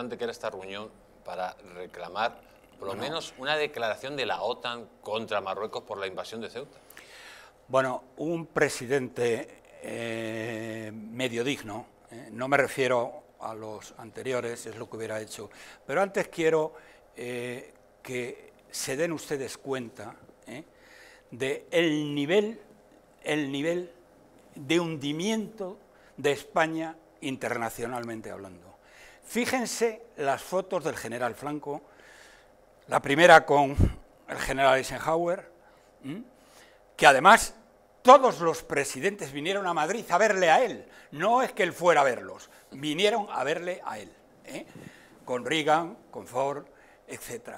importante que era esta reunión para reclamar, por lo menos, una declaración de la OTAN contra Marruecos por la invasión de Ceuta? Bueno, un presidente eh, medio digno, eh, no me refiero a los anteriores, es lo que hubiera hecho, pero antes quiero eh, que se den ustedes cuenta de el nivel, el nivel de hundimiento de España internacionalmente hablando. Fíjense las fotos del general Franco, la primera con el general Eisenhower, que además todos los presidentes vinieron a Madrid a verle a él, no es que él fuera a verlos, vinieron a verle a él, ¿eh? con Reagan, con Ford, etc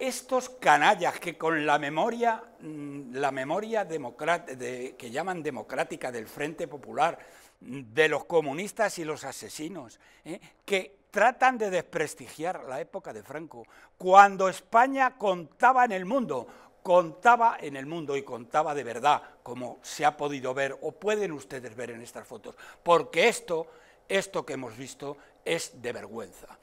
estos canallas que con la memoria, mm, la memoria que llaman democrática del Frente Popular, mm, de los comunistas y los asesinos, ¿eh? que tratan de desprestigiar la época de Franco, cuando España contaba en el mundo, contaba en el mundo y contaba de verdad, como se ha podido ver o pueden ustedes ver en estas fotos, porque esto, esto que hemos visto es de vergüenza.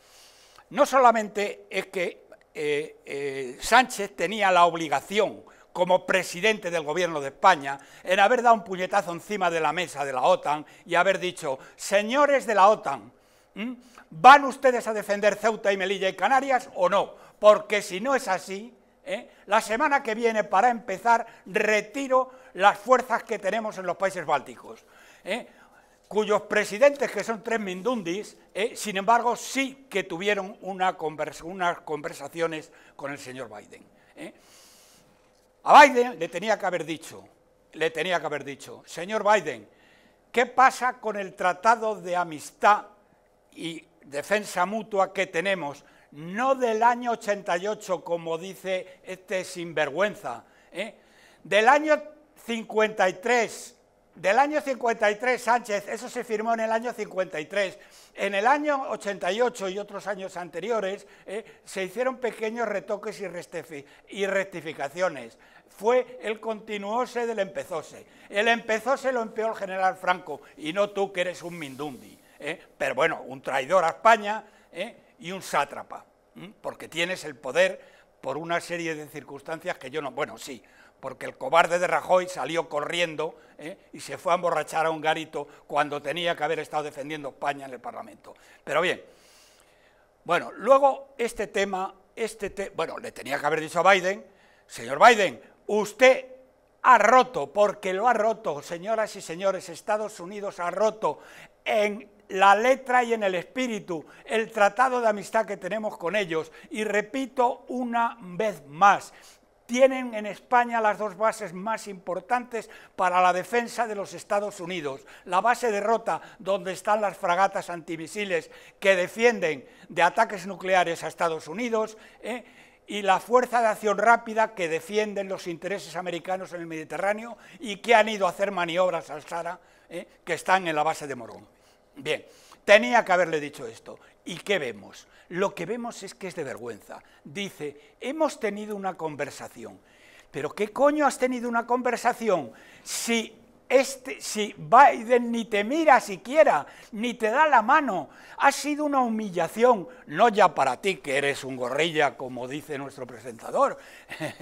No solamente es que eh, eh, Sánchez tenía la obligación, como presidente del gobierno de España, en haber dado un puñetazo encima de la mesa de la OTAN y haber dicho, señores de la OTAN, ¿van ustedes a defender Ceuta y Melilla y Canarias o no? Porque si no es así, ¿eh? la semana que viene, para empezar, retiro las fuerzas que tenemos en los países bálticos cuyos presidentes, que son tres mindundis, eh, sin embargo, sí que tuvieron unas conversaciones con el señor Biden. Eh. A Biden le tenía que haber dicho, le tenía que haber dicho, señor Biden, ¿qué pasa con el tratado de amistad y defensa mutua que tenemos? No del año 88, como dice este sinvergüenza, eh, del año 53, del año 53, Sánchez, eso se firmó en el año 53. En el año 88 y otros años anteriores eh, se hicieron pequeños retoques y, rectificaciones. Fue el continuose del empezose. El empezose lo empeó el general Franco y no tú que eres un mindundi. Eh. pero bueno, un traidor a España eh, y un sátrapa, porque tienes el poder por una serie de circunstancias que yo no... Bueno, sí, porque el cobarde de Rajoy salió corriendo ¿eh? y se fue a emborrachar a un garito cuando tenía que haber estado defendiendo España en el Parlamento. Pero bien, bueno, luego este tema, este bueno, le tenía que haber dicho a Biden, señor Biden, usted ha roto, porque lo ha roto, señoras y señores, Estados Unidos ha roto en la letra y en el espíritu, el tratado de amistad que tenemos con ellos. Y repito una vez más, tienen en España las dos bases más importantes para la defensa de los Estados Unidos. La base de Rota, donde están las fragatas antimisiles que defienden de ataques nucleares a Estados Unidos, ¿eh? y la Fuerza de Acción Rápida que defienden los intereses americanos en el Mediterráneo y que han ido a hacer maniobras al SARA, ¿eh? que están en la base de Morón. Bien. Tenía que haberle dicho esto. ¿Y qué vemos? Lo que vemos es que es de vergüenza. Dice, hemos tenido una conversación. ¿Pero qué coño has tenido una conversación si, este, si Biden ni te mira siquiera, ni te da la mano? Ha sido una humillación, no ya para ti, que eres un gorrilla, como dice nuestro presentador, eh,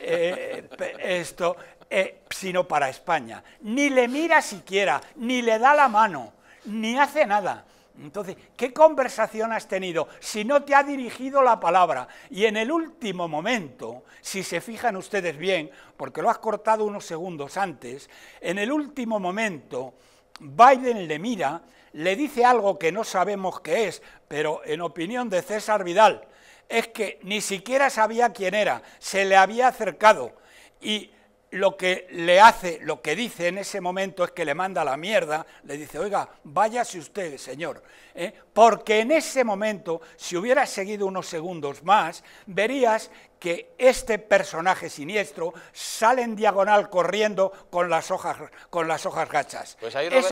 eh, esto, eh, sino para España. Ni le mira siquiera, ni le da la mano ni hace nada. Entonces, ¿qué conversación has tenido si no te ha dirigido la palabra? Y en el último momento, si se fijan ustedes bien, porque lo has cortado unos segundos antes, en el último momento Biden le mira, le dice algo que no sabemos qué es, pero en opinión de César Vidal, es que ni siquiera sabía quién era, se le había acercado y lo que le hace, lo que dice en ese momento es que le manda la mierda, le dice, oiga, váyase usted, señor, ¿eh? porque en ese momento, si hubieras seguido unos segundos más, verías que este personaje siniestro sale en diagonal corriendo con las hojas, con las hojas gachas. Pues ahí